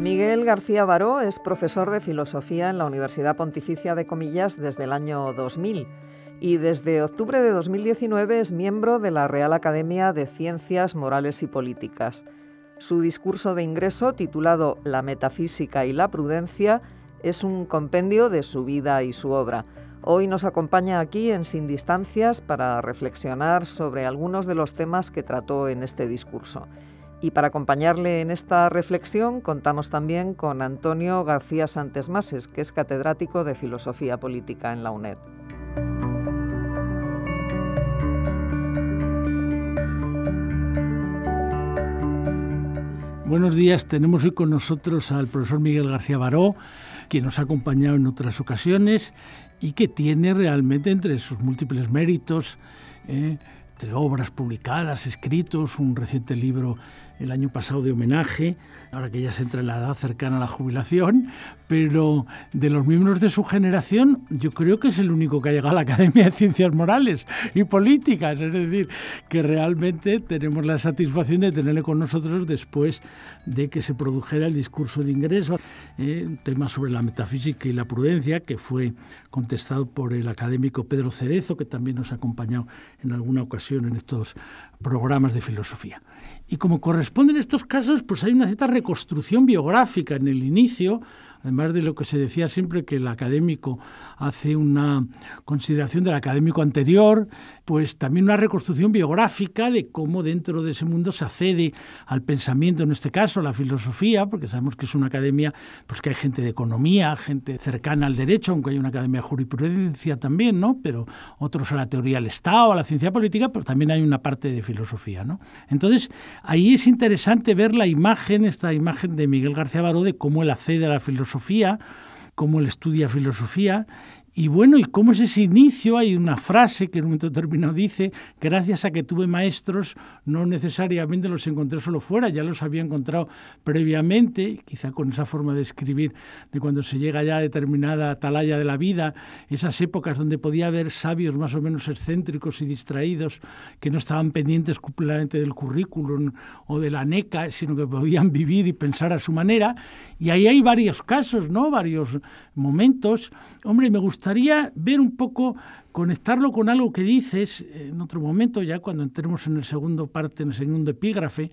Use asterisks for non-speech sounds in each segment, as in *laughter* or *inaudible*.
Miguel García Baró es profesor de filosofía en la Universidad Pontificia de Comillas desde el año 2000 y desde octubre de 2019 es miembro de la Real Academia de Ciencias Morales y Políticas. Su discurso de ingreso, titulado La Metafísica y la Prudencia, es un compendio de su vida y su obra. Hoy nos acompaña aquí en Sin Distancias para reflexionar sobre algunos de los temas que trató en este discurso. Y para acompañarle en esta reflexión contamos también con Antonio García Santes Mases, que es catedrático de Filosofía Política en la UNED. Buenos días, tenemos hoy con nosotros al profesor Miguel García Baró, quien nos ha acompañado en otras ocasiones y que tiene realmente entre sus múltiples méritos, ¿eh? entre obras publicadas, escritos, un reciente libro el año pasado de homenaje, ahora que ya se entra en la edad cercana a la jubilación, pero de los miembros de su generación, yo creo que es el único que ha llegado a la Academia de Ciencias Morales y Políticas, es decir, que realmente tenemos la satisfacción de tenerle con nosotros después de que se produjera el discurso de ingreso, un eh, tema sobre la metafísica y la prudencia, que fue contestado por el académico Pedro Cerezo, que también nos ha acompañado en alguna ocasión en estos programas de filosofía. Y como corresponde responden estos casos, pues hay una cierta reconstrucción biográfica en el inicio además de lo que se decía siempre que el académico hace una consideración del académico anterior, pues también una reconstrucción biográfica de cómo dentro de ese mundo se accede al pensamiento, en este caso, a la filosofía, porque sabemos que es una academia, pues que hay gente de economía, gente cercana al derecho, aunque hay una academia de jurisprudencia también, ¿no? Pero otros a la teoría del Estado, a la ciencia política, pero también hay una parte de filosofía, Entonces, ahí es interesante ver la imagen, esta imagen de Miguel García Baró, de cómo él accede a la filosofía filosofía, como él estudia filosofía y bueno, ¿y cómo es ese inicio? Hay una frase que en un momento determinado dice, gracias a que tuve maestros, no necesariamente los encontré solo fuera, ya los había encontrado previamente, quizá con esa forma de escribir de cuando se llega ya a determinada atalaya de la vida, esas épocas donde podía haber sabios más o menos excéntricos y distraídos que no estaban pendientes completamente del currículum o de la NECA, sino que podían vivir y pensar a su manera. Y ahí hay varios casos, ¿no? Varios momentos, hombre, me gustaría ver un poco, conectarlo con algo que dices eh, en otro momento, ya cuando entremos en el segundo parte, en el segundo epígrafe,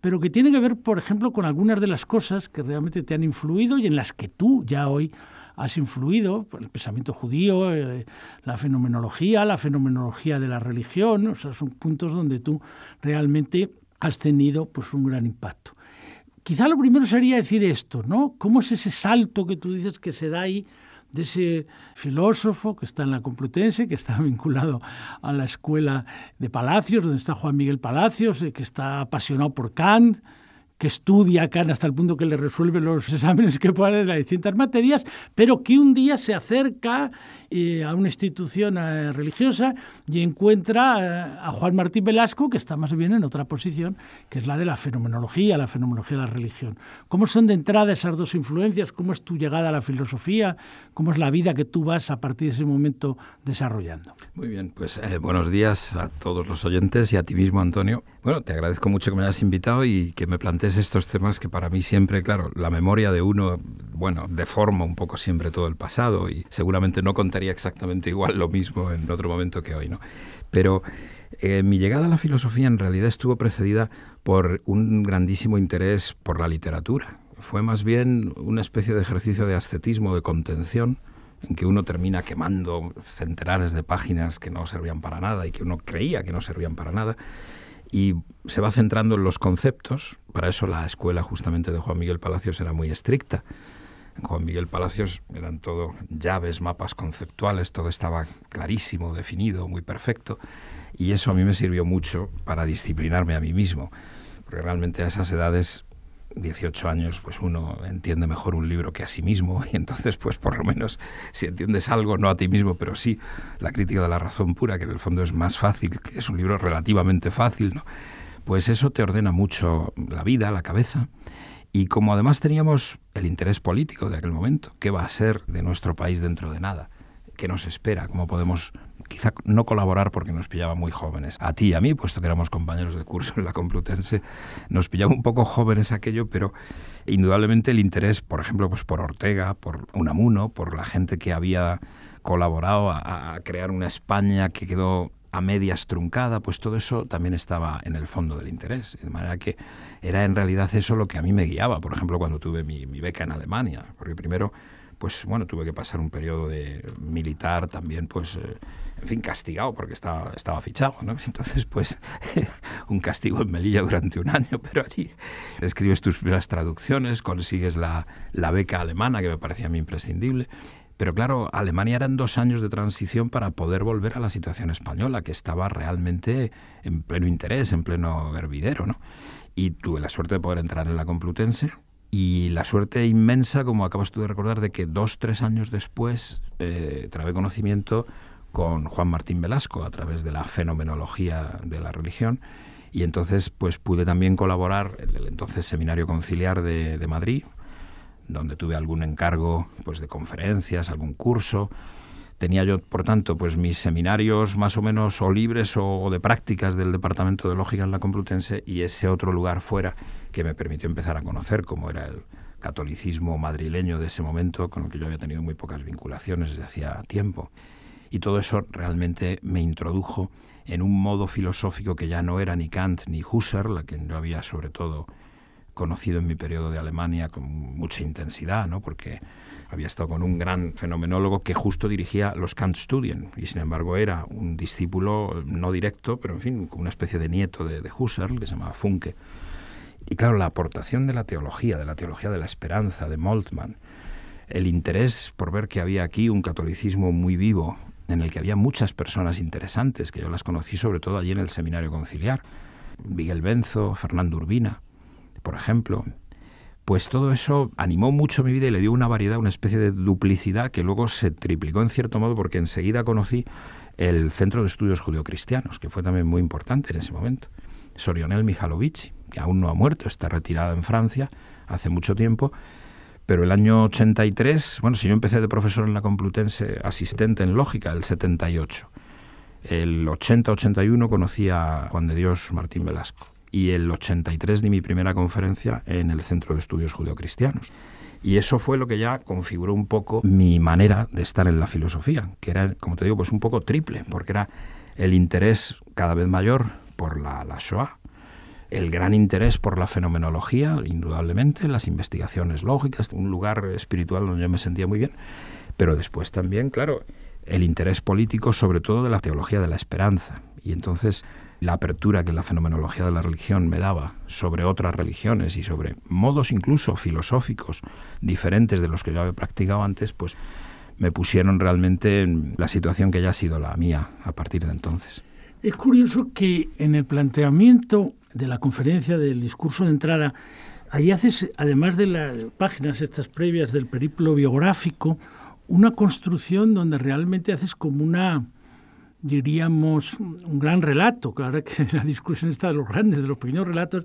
pero que tiene que ver, por ejemplo, con algunas de las cosas que realmente te han influido y en las que tú ya hoy has influido, el pensamiento judío, eh, la fenomenología, la fenomenología de la religión, o sea, son puntos donde tú realmente has tenido pues, un gran impacto. Quizá lo primero sería decir esto, ¿no? ¿Cómo es ese salto que tú dices que se da ahí de ese filósofo que está en la Complutense, que está *laughs* vinculado a la escuela de Palacios, donde está Juan Miguel Palacios, eh, que está apasionado por Kant, que estudia acá hasta el punto que le resuelve los *laughs* exámenes que puede en las distintas materias, pero que un día se acerca eh, a una institución eh, religiosa y encuentra eh, a Juan Martín Velasco, que está más bien en otra posición, que es la de la fenomenología, la fenomenología de la religión. ¿Cómo son de entrada esas dos influencias? ¿Cómo es tu llegada a la filosofía? ¿Cómo es la vida que tú vas a partir de ese momento desarrollando? Muy bien, pues buenos días a todos los oyentes y a ti mismo, Antonio. Bueno, te agradezco mucho que me hayas invitado y que me plantees estos temas que para mí siempre, claro, la memoria de uno, bueno, deforma un poco siempre todo el pasado y seguramente no contaría exactamente igual lo mismo en otro momento que hoy, ¿no? Pero eh, mi llegada a la filosofía en realidad estuvo precedida por un grandísimo interés por la literatura. Fue más bien una especie de ejercicio de ascetismo, de contención, en que uno termina quemando centenares de páginas que no servían para nada y que uno creía que no servían para nada y se va centrando en los conceptos. Para eso la escuela justamente de Juan Miguel Palacios era muy estricta. Juan Miguel Palacios eran todo llaves, mapas conceptuales, todo estaba clarísimo, definido, muy perfecto. Y eso a mí me sirvió mucho para disciplinarme a mí mismo, porque realmente a esas edades 18 años, pues uno entiende mejor un libro que a sí mismo, *laughs* y entonces, pues por lo menos, si entiendes algo, no a ti mismo, pero sí la crítica de la razón pura, que en el fondo es más fácil, que es un libro relativamente fácil, ¿no? Pues eso te ordena mucho la vida, la cabeza. Y como además teníamos el interés político de aquel momento, ¿qué va a ser de nuestro país dentro de nada? qué nos espera, cómo podemos quizá no colaborar porque nos pillaba muy jóvenes. A ti y a mí, puesto que éramos compañeros de curso en la Complutense, nos pillaba un poco jóvenes aquello, pero indudablemente el interés, por ejemplo, pues por Ortega, por Unamuno, por la gente que había colaborado a, crear una España que quedó a medias truncada, pues todo eso también estaba en el fondo del interés. De manera que era en realidad eso lo que a mí me guiaba, por ejemplo, cuando tuve mi, mi beca en Alemania, porque primero pues bueno, tuve que pasar un periodo de militar también, pues, eh, en fin, castigado porque estaba, estaba fichado, ¿no? *laughs* Entonces, pues, *laughs* un castigo en Melilla durante un año, *laughs* pero allí escribes tus primeras traducciones, consigues la, la beca alemana, que me parecía a mí imprescindible. Pero claro, Alemania eran dos años de transición para poder volver a la situación española, que estaba realmente en pleno interés, en pleno hervidero, ¿no? Y tuve la suerte de poder entrar en la Complutense, y la suerte inmensa, como acabas tú de recordar, de que dos, tres años después eh, trabé conocimiento con Juan Martín Velasco a través de la fenomenología de la religión. Y entonces pues pude también colaborar en el entonces Seminario Conciliar de, Madrid, donde tuve algún encargo pues de conferencias, algún curso. Tenía yo, por tanto, pues mis seminarios más o menos o libres o, o de prácticas del Departamento de Lógica en la Complutense y ese otro lugar fuera que me permitió empezar a conocer cómo era el catolicismo madrileño de ese momento, con el que yo había tenido muy pocas vinculaciones desde hacía tiempo. Y todo eso realmente me introdujo en un modo filosófico que ya no era ni Kant ni Husserl, la que yo había sobre todo conocido en mi periodo de Alemania con mucha intensidad, ¿no? porque había estado con un gran fenomenólogo que justo dirigía los Kant Studien, y sin embargo era un discípulo no directo, pero en fin, como una especie de nieto de, de Husserl, que se llamaba Funke. Y claro, la aportación de la teología, de la teología de la esperanza, de Moltmann, el interés por ver que había aquí un catolicismo muy vivo, en el que había muchas personas interesantes, que yo las conocí sobre todo allí en el seminario conciliar, Miguel Benzo, Fernando Urbina, por ejemplo, pues todo eso animó mucho mi vida y le dio una variedad, una especie de duplicidad que luego se triplicó en cierto modo porque enseguida conocí el Centro de Estudios Judio-Cristianos, que fue también muy importante en ese momento, Sorionel Mihalovich, que aún no ha muerto, está retirado en Francia hace mucho tiempo, pero el año 83, bueno, si yo empecé de profesor en la Complutense, asistente en lógica, el 78. El 80-81 conocí a Juan de Dios Martín Velasco y el 83 di mi primera conferencia en el Centro de Estudios Judeocristianos. Y eso fue lo que ya configuró un poco mi manera de estar en la filosofía, que era, como te digo, pues un poco triple, porque era el interés cada vez mayor por la, la Shoah, el gran interés por la fenomenología, indudablemente, las investigaciones lógicas, un lugar espiritual donde yo me sentía muy bien, pero después también, claro, el interés político sobre todo de la teología de la esperanza. Y entonces la apertura que la fenomenología de la religión me daba sobre otras religiones y sobre modos incluso filosóficos diferentes de los que yo había practicado antes, pues me pusieron realmente en la situación que ya ha sido la mía a partir de entonces. Es curioso que en el planteamiento de la conferencia, del discurso de entrada, ahí haces, además de las páginas estas previas del periplo biográfico, una construcción donde realmente haces como una, diríamos, un gran relato, que ahora que *laughs* la discusión está de los grandes, de los pequeños relatos,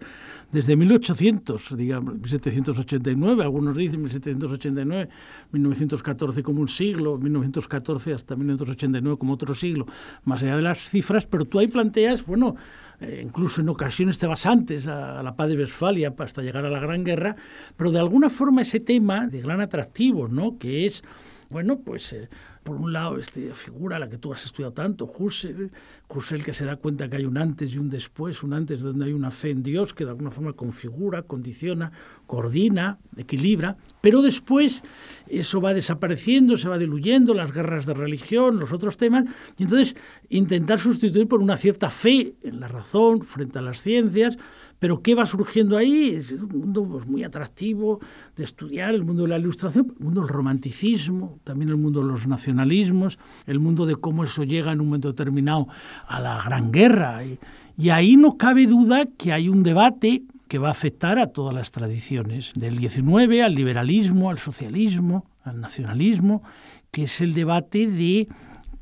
desde 1800, digamos, 1789, algunos dicen 1789, 1914 como un siglo, 1914 hasta 1989 como otro siglo, más allá de las cifras, pero tú ahí planteas, bueno, eh, incluso en ocasiones te vas antes a, la paz de Westfalia hasta llegar a la Gran Guerra, pero de alguna forma ese tema de gran atractivo, ¿no? Que es, bueno, pues... Eh, por un lado, esta figura la que tú has estudiado tanto, Husserl, Husserl que se da cuenta que hay un antes y un después, un antes donde hay una fe en Dios que de alguna forma configura, condiciona, coordina, equilibra, pero después eso va desapareciendo, se va diluyendo, las guerras de religión, los otros temas, y entonces intentar sustituir por una cierta fe en la razón frente a las ciencias, pero ¿qué va surgiendo ahí? Es un mundo pues, muy atractivo de estudiar, el mundo de la ilustración, el mundo del romanticismo, también el mundo de los nacionalismos, el mundo de cómo eso llega en un momento determinado a la Gran Guerra. Y, y ahí no cabe duda que hay un debate que va a afectar a todas las tradiciones, del 19 al liberalismo, al socialismo, al nacionalismo, que es el debate de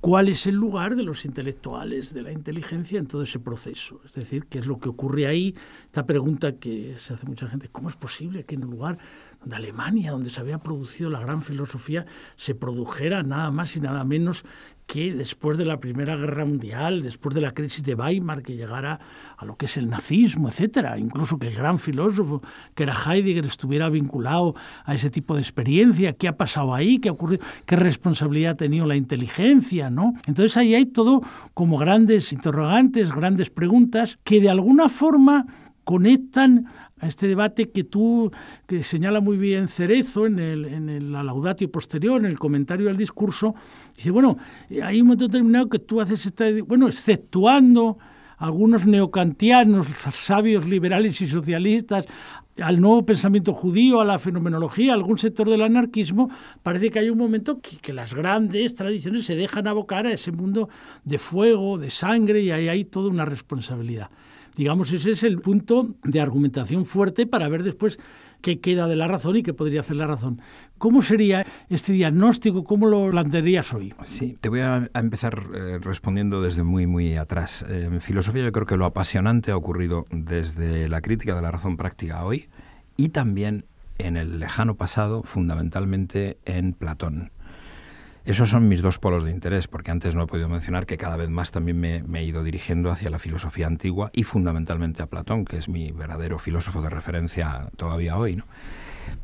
cuál es el lugar de los intelectuales, de la inteligencia en todo ese proceso. Es decir, qué es lo que ocurre ahí. Esta pregunta que se hace mucha gente, ¿cómo es posible que en un lugar de Alemania, donde se había producido la gran filosofía, se produjera nada más y nada menos que después de la Primera Guerra Mundial, después de la crisis de Weimar, que llegara a lo que es el nazismo, etcétera, incluso que el gran filósofo que era Heidegger estuviera vinculado a ese tipo de experiencia, qué ha pasado ahí, qué ha ocurrido, qué responsabilidad ha tenido la inteligencia, ¿no? Entonces ahí hay todo como grandes interrogantes, grandes preguntas que de alguna forma conectan a este debate que tú que señala muy bien Cerezo en, el, en el, posterior, en el comentario al discurso, dice, bueno, eh, hay un momento determinado que tú haces esta, bueno, exceptuando algunos neocantianos, sabios liberales y socialistas, al nuevo pensamiento judío, a la fenomenología, a algún sector del anarquismo, parece que hay un momento que, las grandes tradiciones se dejan abocar a ese mundo de fuego, de sangre, y ahí hay toda una responsabilidad. Digamos, ese es el punto de argumentación fuerte para ver después qué queda de la razón y qué podría hacer la razón. ¿Cómo sería este diagnóstico? ¿Cómo lo plantearías hoy? Sí, te voy a, empezar eh, respondiendo desde muy, muy atrás. Eh, en filosofía yo creo que lo apasionante ha ocurrido desde la crítica de la razón práctica hoy y también en el lejano pasado, fundamentalmente en Platón. Esos son mis dos polos de interés, porque antes no he podido mencionar que cada vez más también me, he ido dirigiendo hacia la filosofía antigua y fundamentalmente a Platón, que es mi verdadero filósofo de referencia todavía hoy.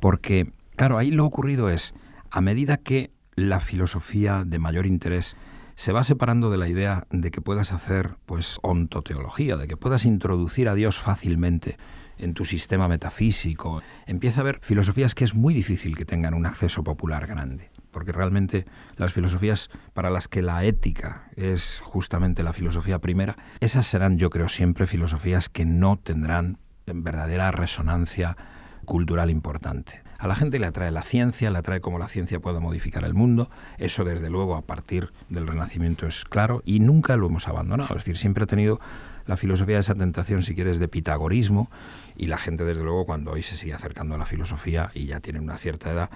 Porque, claro, ahí lo ocurrido es, a medida que la filosofía de mayor interés se va separando de la idea de que puedas hacer pues ontoteología, de que puedas introducir a Dios fácilmente en tu sistema metafísico, empieza a haber filosofías que es muy difícil que tengan un acceso popular grande porque realmente las filosofías para las que la ética es justamente la filosofía primera, esas serán, yo creo, siempre filosofías que no tendrán verdadera resonancia cultural importante. A la gente le atrae la ciencia, le atrae cómo la ciencia puede modificar el mundo. Eso, desde luego, a partir del Renacimiento es claro y nunca lo hemos abandonado. Es decir, siempre ha tenido la filosofía de esa tentación, si quieres, de pitagorismo y la gente, desde luego, cuando hoy se sigue acercando a la filosofía y ya tiene una cierta edad,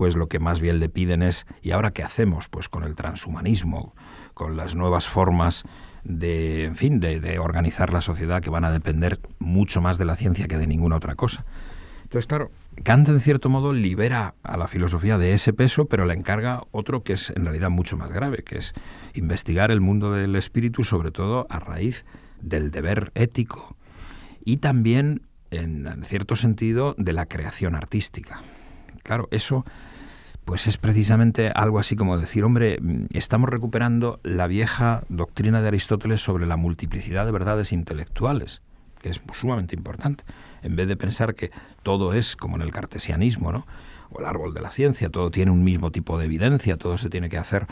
pues lo que más bien le piden es, ¿y ahora qué hacemos? Pues con el transhumanismo, con las nuevas formas de, en fin, de, organizar la sociedad que van a depender mucho más de la ciencia que de ninguna otra cosa. Entonces, claro, Kant en cierto modo libera a la filosofía de ese peso, pero le encarga otro que es en realidad mucho más grave, que es investigar el mundo del espíritu, sobre todo a raíz del deber ético y también, en, en cierto sentido, de la creación artística. Claro, eso pues es precisamente algo así como decir, hombre, mm, estamos recuperando la vieja doctrina de Aristóteles sobre la multiplicidad de verdades intelectuales, que es sumamente importante, en vez de pensar que todo es como en el cartesianismo, ¿no? o el árbol de la ciencia, todo tiene un mismo tipo de evidencia, todo se tiene que hacer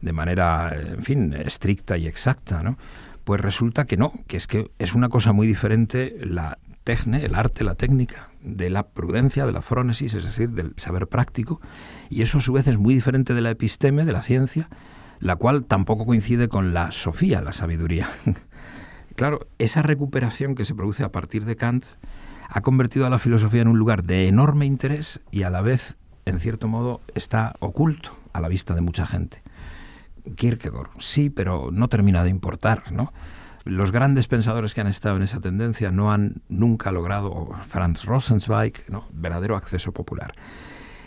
de manera, eh, en fin, estricta y exacta, ¿no? Pues resulta que no, que es que es una cosa muy diferente la el arte, la técnica, de la prudencia, de la frónesis, es decir, del saber práctico, y eso a su vez es muy diferente de la episteme, de la ciencia, la cual tampoco coincide con la sofía, la sabiduría. *laughs* claro, esa recuperación que se produce a partir de Kant ha convertido a la filosofía en un lugar de enorme interés y a la vez, en cierto modo, está oculto a la vista de mucha gente. Kierkegaard, sí, pero no termina de importar, ¿no? Los grandes pensadores que han estado en esa tendencia no han nunca logrado, Franz Rosenzweig, ¿no? verdadero acceso popular.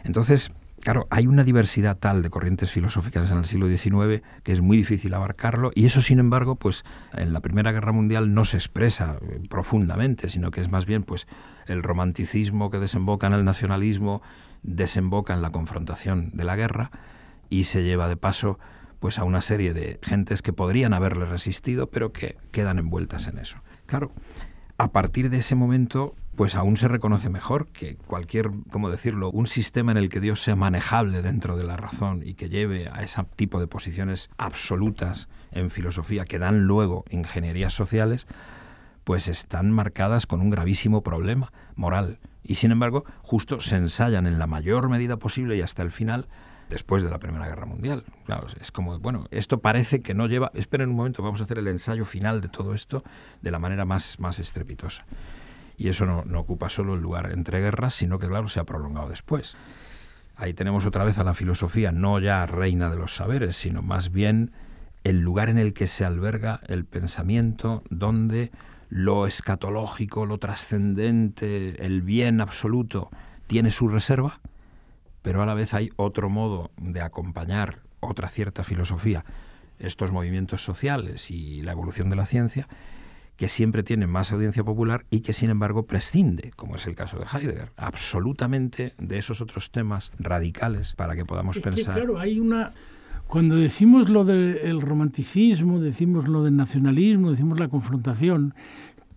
Entonces, claro, hay una diversidad tal de corrientes filosóficas en el siglo XIX que es muy difícil abarcarlo y eso, sin embargo, pues en la Primera Guerra Mundial no se expresa eh, profundamente, sino que es más bien pues el romanticismo que desemboca en el nacionalismo, desemboca en la confrontación de la guerra y se lleva de paso pues a una serie de gentes que podrían haberle resistido, pero que quedan envueltas en eso. Claro, a partir de ese momento pues aún se reconoce mejor que cualquier, ¿cómo decirlo?, un sistema en el que Dios sea manejable dentro de la razón y que lleve a ese tipo de posiciones absolutas en filosofía que dan luego ingenierías sociales, pues están marcadas con un gravísimo problema moral. Y sin embargo, justo se ensayan en la mayor medida posible y hasta el final después de la Primera Guerra Mundial. Claro, es como, bueno, esto parece que no lleva... Esperen un momento, vamos a hacer el ensayo final de todo esto de la manera más, más estrepitosa. Y eso no, no ocupa solo el lugar entre guerras, sino que, claro, se ha prolongado después. Ahí tenemos otra vez a la filosofía, no ya reina de los saberes, sino más bien el lugar en el que se alberga el pensamiento, donde lo escatológico, lo trascendente, el bien absoluto tiene su reserva pero a la vez hay otro modo de acompañar otra cierta filosofía, estos movimientos sociales y la evolución de la ciencia, que siempre tiene más audiencia popular y que sin embargo prescinde, como es el caso de Heidegger, absolutamente de esos otros temas radicales para que podamos pensar. claro, hay una cuando decimos lo del romanticismo, decimos lo del nacionalismo, decimos la confrontación,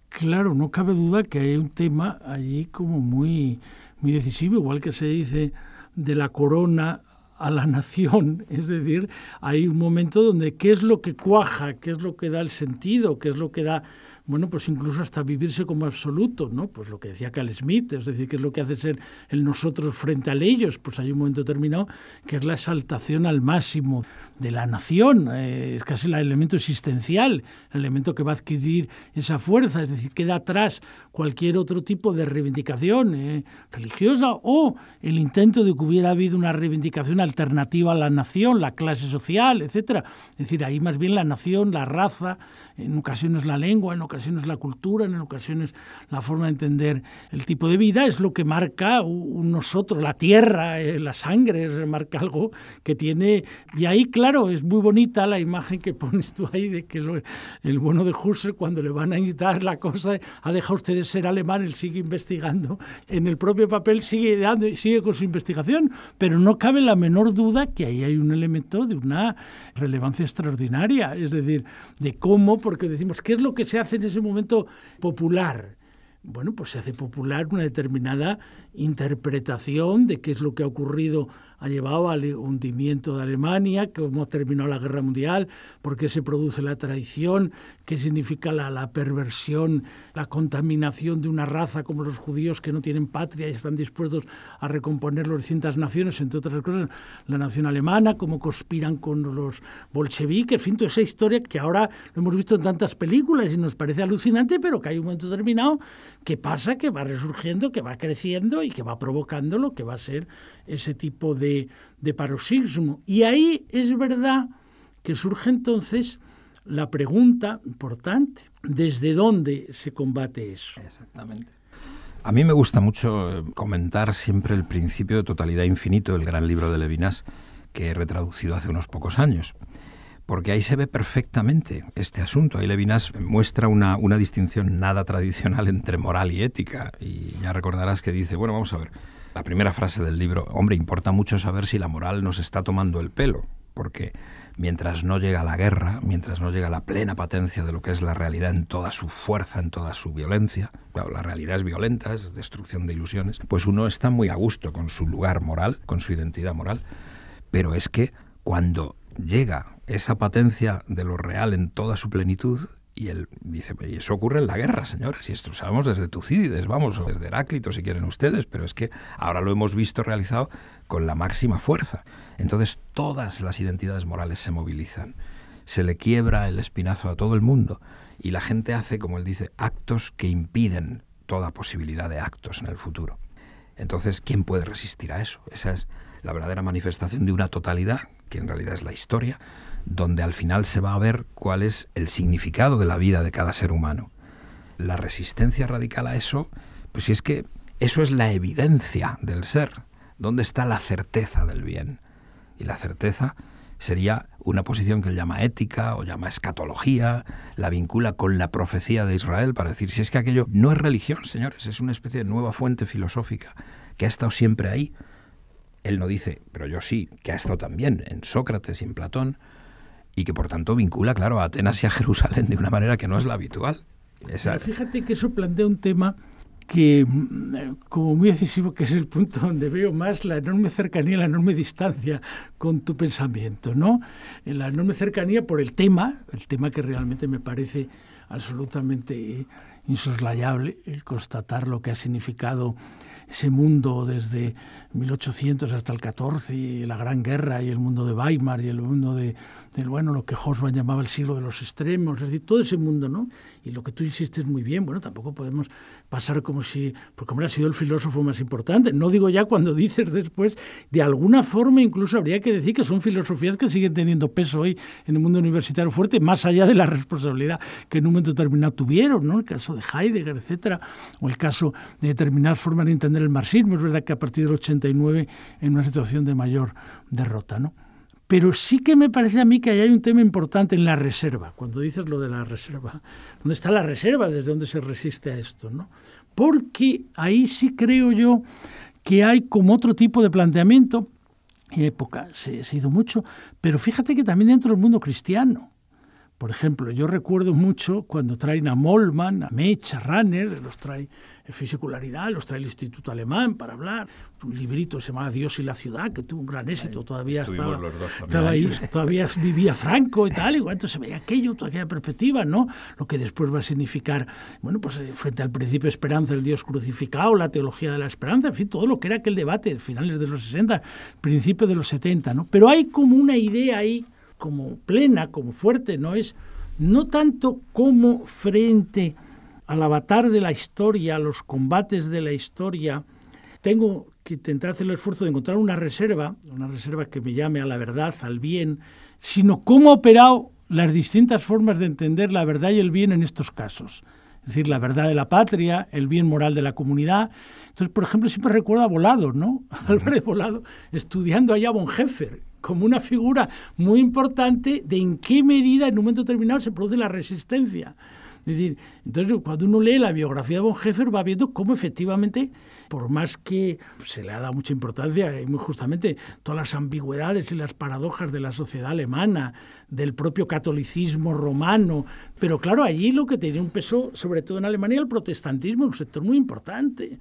claro, no cabe duda que hay un tema allí como muy muy decisivo, igual que se dice de la corona a la *laughs* nación, es decir, hay un momento donde qué es lo que cuaja, qué es lo que da el sentido, qué es lo que da bueno, pues incluso hasta vivirse como absoluto, ¿no? Pues lo que decía Carl Smith, es decir, que es lo que hace ser el nosotros frente a ellos, pues hay un momento determinado que es la exaltación al máximo de la nación, eh, es casi el elemento existencial, el elemento que va a adquirir esa fuerza, es decir, queda atrás cualquier otro tipo de reivindicación eh, religiosa o el intento de que hubiera habido una reivindicación alternativa a la nación, la clase social, etcétera. Es decir, ahí más bien la nación, la raza, en ocasiones la lengua, en ocasiones ocasiones la cultura, en ocasiones la forma de entender el tipo de vida, es lo que marca nosotros, la tierra, eh, la sangre, marca algo que tiene. Y ahí, claro, es muy bonita la imagen que *laughs* pones tú ahí de que el bueno de Husserl, cuando le van a invitar la cosa, ha dejado usted de ser alemán, él sigue investigando, en el propio papel sigue, dando, sigue con su investigación, pero no cabe la menor duda que ahí hay un elemento de una relevancia extraordinaria, es decir, de cómo, porque decimos, ¿qué es lo que se hace en ese momento popular. Bueno, pues se hace popular una determinada interpretación de qué es lo que ha ocurrido ha llevado al hundimiento de Alemania, cómo terminó la guerra mundial, por qué se produce la traición, qué significa la, perversión, la contaminación de una raza como los judíos que no tienen patria y están dispuestos a recomponer las distintas naciones, entre otras cosas, la nación alemana, cómo conspiran con los bolcheviques, en fin, toda esa historia que ahora lo hemos visto en tantas películas y nos parece alucinante, pero que hay un momento determinado que pasa, que va resurgiendo, que va creciendo y que va provocando lo que va a ser ese tipo de de, paroxismo. Y ahí es verdad que surge entonces la pregunta importante, ¿desde dónde se combate eso? Exactamente. A mí me gusta mucho eh, comentar siempre el principio de totalidad infinito del gran libro de Levinas que he retraducido hace unos pocos años, porque ahí se ve perfectamente este asunto. Ahí Levinas muestra una distinción nada tradicional entre moral y ética, y ya recordarás que dice, bueno, vamos a ver, la primera frase del libro, hombre, importa mucho saber si la moral nos está tomando el pelo, porque mientras no llega la guerra, mientras no llega la plena patencia de lo que es la realidad en toda su fuerza, en toda su violencia, claro, la realidad es violenta, es destrucción de ilusiones, pues uno está muy a gusto con su lugar moral, con su identidad moral, pero es que cuando llega esa patencia de lo real en toda su plenitud, y él dice, pues, y eso ocurre en la guerra, señores, y esto sabemos desde Tucídides, vamos, desde Heráclito, si quieren ustedes, pero es que ahora lo hemos visto realizado con la máxima fuerza. Entonces todas las identidades morales se movilizan, se le quiebra el espinazo a todo el mundo, y la gente hace, como él dice, actos que impiden toda posibilidad de actos en el futuro. Entonces, ¿quién puede resistir a eso? Esa es la verdadera manifestación de una totalidad, que en realidad es la historia, donde al final se va a ver cuál es el significado de la vida de cada ser humano. La resistencia radical a eso, pues si es que eso es la evidencia del ser, ¿dónde está la certeza del bien? Y la certeza sería una posición que él llama ética o llama escatología, la vincula con la profecía de Israel para decir, si es que aquello no es religión, señores, es una especie de nueva fuente filosófica que ha estado siempre ahí. Él no dice, pero yo sí, que ha estado también en Sócrates y en Platón, y que por tanto vincula, claro, a Atenas y a *laughs* Jerusalén de una manera que no es la habitual. Fíjate que eso plantea un tema que mm, como muy decisivo, que es el punto donde veo más la enorme cercanía, la enorme distancia con tu pensamiento, ¿no? La enorme cercanía por el tema, el tema que realmente me parece absolutamente insoslayable, el constatar lo que ha significado ese mundo desde 1800 hasta el 14, y la Gran Guerra y el mundo de Weimar y el mundo de bueno, lo que Horsman llamaba el siglo de los extremos, es decir, todo ese mundo, ¿no? Y lo que tú insistes muy bien, bueno, tampoco podemos pasar como si, porque hubiera ha sido el filósofo más importante. No digo ya cuando *laughs* dices después, de alguna forma incluso habría que decir que son filosofías que siguen teniendo peso hoy en el mundo universitario fuerte, más allá de la responsabilidad que en un momento determinado tuvieron, ¿no? El caso de Heidegger, etcétera, o el caso de determinadas formas de entender el marxismo. Es verdad que a partir del 89, en una situación de mayor derrota, ¿no? Pero sí que me parece a mí que hay un tema importante en la reserva, cuando dices lo de la reserva. ¿Dónde está la reserva? ¿Desde dónde se resiste a esto? ¿no? Porque ahí sí creo yo que hay como otro tipo de planteamiento, en época se, ha ido mucho, pero fíjate que también dentro del mundo cristiano. Por ejemplo, yo recuerdo mucho cuando traen a Molman, a Mecha, a Ranner, los trae en eh, Fisicularidad, los trae el Instituto Alemán para hablar. Un librito que se llama Dios y la ciudad, que tuvo un gran éxito. Todavía estaba, todavía vivía Franco y tal. Y entonces se veía aquello, toda aquella perspectiva, ¿no? Lo que después va a significar, bueno, pues eh, frente al principio esperanza, el Dios crucificado, la teología de la esperanza, en fin, todo lo que era aquel debate de finales de los 60, principios de los 70, ¿no? Pero hay como una idea ahí como plena, como fuerte, no es no tanto como frente al avatar de la historia, a los combates de la historia, tengo que intentar hacer el esfuerzo de encontrar una reserva, una reserva que me llame a la verdad, al bien, sino cómo ha operado las distintas formas de entender la verdad y el bien en estos casos. Es decir, la verdad de la patria, el bien moral de la comunidad. Entonces, por ejemplo, siempre recuerdo a Volado, ¿no? *laughs* Álvarez Volado, estudiando allá a Bonheffer, como una figura muy importante de en qué medida en un momento determinado se produce la resistencia. Es decir, entonces cuando uno lee la biografía de von Heffer va viendo cómo efectivamente, por más que se le ha dado mucha importancia, y muy justamente, todas las ambigüedades y las paradojas de la sociedad alemana, del propio catolicismo romano, pero claro, allí lo que tenía un peso, sobre todo en Alemania, el protestantismo, un sector muy importante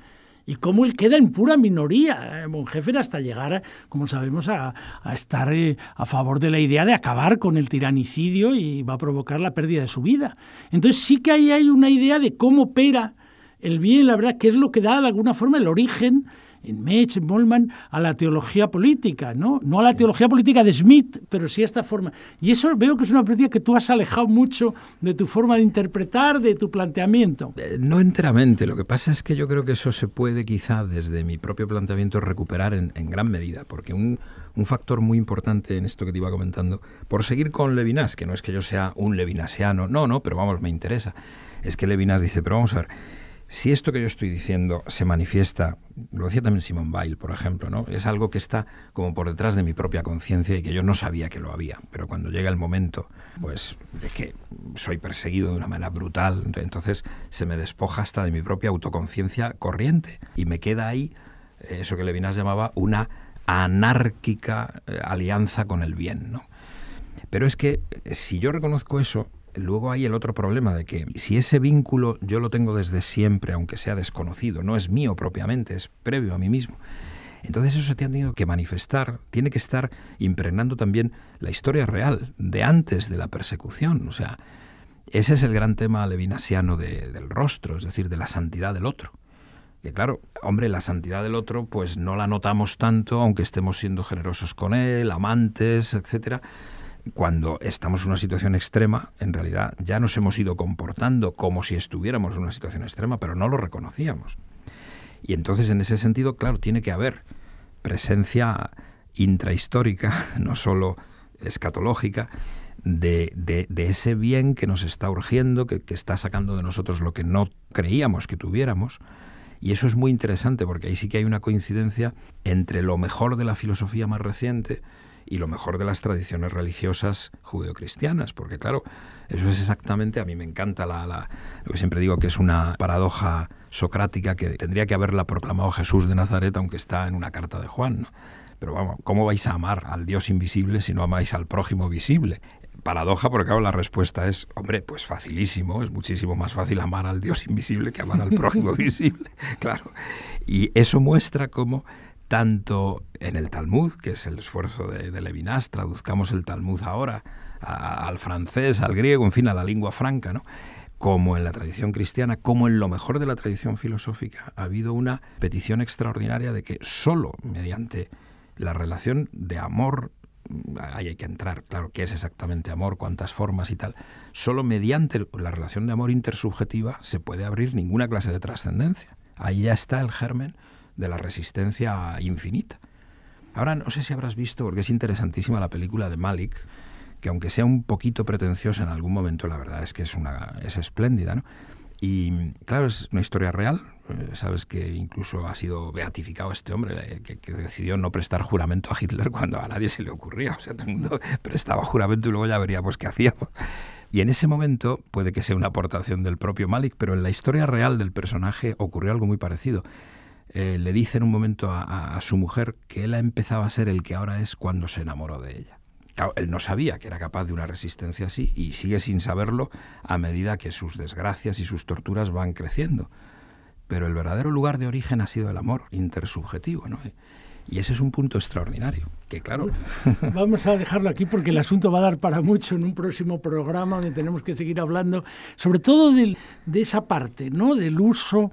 y cómo él queda en pura minoría, Monjefer, eh, hasta llegar, como sabemos, a, estar eh, a favor de la idea de acabar con el tiranicidio y va a provocar la pérdida de su vida. Entonces sí que ahí hay una idea de cómo opera el bien, la verdad, que es lo que da de alguna forma el origen en Mech, en a la teología política, ¿no? No a la teología política de Smith, pero sí a esta forma. Y eso veo que es una práctica que tú has alejado mucho de tu forma de interpretar, de tu planteamiento. Eh, no enteramente. Lo que pasa es que yo creo que eso se puede quizá desde mi propio planteamiento recuperar en, gran medida, porque un, un factor muy importante en esto que te iba comentando, por seguir con Levinas, que no es que yo sea un levinasiano, no, no, pero vamos, me interesa. Es que Levinas dice, pero vamos a ver, si esto que yo estoy diciendo se manifiesta, lo decía también Simón Weil, por ejemplo, ¿no? Es algo que está como por detrás de mi propia conciencia y que yo no sabía que lo había, pero cuando llega el momento, pues de que soy perseguido de una manera brutal, entonces se me despoja hasta de mi propia autoconciencia corriente y me queda ahí eh, eso que Levinas llamaba una anárquica eh, alianza con el bien, ¿no? Pero es que eh, si yo reconozco eso, luego hay el otro problema de que si ese vínculo yo lo tengo desde siempre, aunque sea desconocido, no es mío propiamente, es previo a mí mismo. Entonces eso se tiene que manifestar, tiene que estar impregnando también la historia real de antes de la persecución. O sea, ese es el gran tema levinasiano del rostro, es decir, de la santidad del otro. Que claro, hombre, la santidad del otro pues no la notamos tanto, aunque estemos siendo generosos con él, amantes, etcétera cuando estamos en una situación extrema, en realidad ya nos hemos ido comportando como si estuviéramos en una situación extrema, pero no lo reconocíamos. Y entonces, en ese sentido, claro, tiene que haber presencia intrahistórica, *laughs* no solo escatológica, de, ese bien que nos está urgiendo, que está sacando de nosotros lo que no creíamos que tuviéramos. Y eso es muy interesante porque ahí sí que hay una coincidencia entre lo mejor de la filosofía más reciente, y lo mejor de las tradiciones religiosas judeocristianas, porque claro, eso es exactamente, a mí me encanta la, lo que siempre digo que es una paradoja socrática que tendría que haberla proclamado Jesús de Nazaret, aunque está en una carta de Juan. Pero vamos, ¿cómo vais a amar al Dios invisible si no amáis al prójimo visible? Paradoja, porque claro, la respuesta es, hombre, pues facilísimo, es muchísimo más fácil amar al Dios invisible que amar al prójimo *laughs* visible, *laughs* claro. Y eso muestra cómo tanto en el Talmud, que es el esfuerzo de, Levinas, traduzcamos el Talmud ahora al francés, al griego, en fin, a la lengua franca, ¿no? como en la tradición cristiana, como en lo mejor de la tradición filosófica, ha habido una petición extraordinaria de que solo mediante la relación de amor, ahí hay que entrar, claro, qué es exactamente amor, cuántas formas y tal, solo mediante la relación de amor intersubjetiva se puede abrir ninguna clase de trascendencia. Ahí ya está el germen de la resistencia infinita. Ahora no sé si habrás visto, porque es interesantísima la película de Malik, que aunque sea un poquito pretenciosa en algún momento, la verdad es que es, una, es espléndida, Y claro, es una historia real. Eh, sabes que incluso ha sido beatificado este hombre eh, que, decidió no prestar juramento a Hitler cuando a nadie se le ocurría. O sea, todo el mundo *laughs* prestaba juramento y luego ya veríamos qué hacía. Y en ese momento puede que sea una aportación del propio Malik, pero en la historia real del personaje ocurrió algo muy parecido. Eh, le dice en un momento a, su mujer que él ha empezado a ser el que ahora es cuando se enamoró de ella. él no sabía que era capaz de una resistencia así y sigue sin saberlo a medida que sus desgracias y sus torturas van creciendo. Pero el verdadero lugar de origen ha sido el amor intersubjetivo, Y ese es un punto extraordinario, que claro. Vamos a dejarlo aquí porque el asunto va a dar para mucho en un próximo programa donde tenemos que seguir hablando, sobre todo de, de esa parte, ¿no? Del uso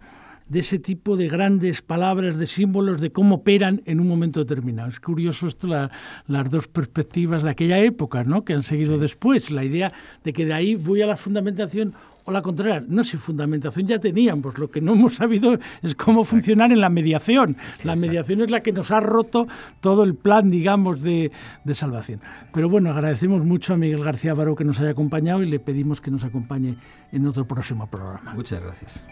de ese tipo de grandes palabras, de símbolos, de cómo operan en un momento determinado. Es curioso esto, las dos perspectivas de aquella época, ¿no? que han seguido después, la idea de que de ahí voy a la fundamentación o la contraria. No, si fundamentación ya teníamos, lo que no hemos sabido es cómo funcionar en la mediación. La mediación es la que nos ha roto todo el plan, digamos, de, de, salvación. Pero bueno, agradecemos mucho a Miguel García Baró que nos haya acompañado y le pedimos que nos acompañe en otro próximo programa. Muchas gracias.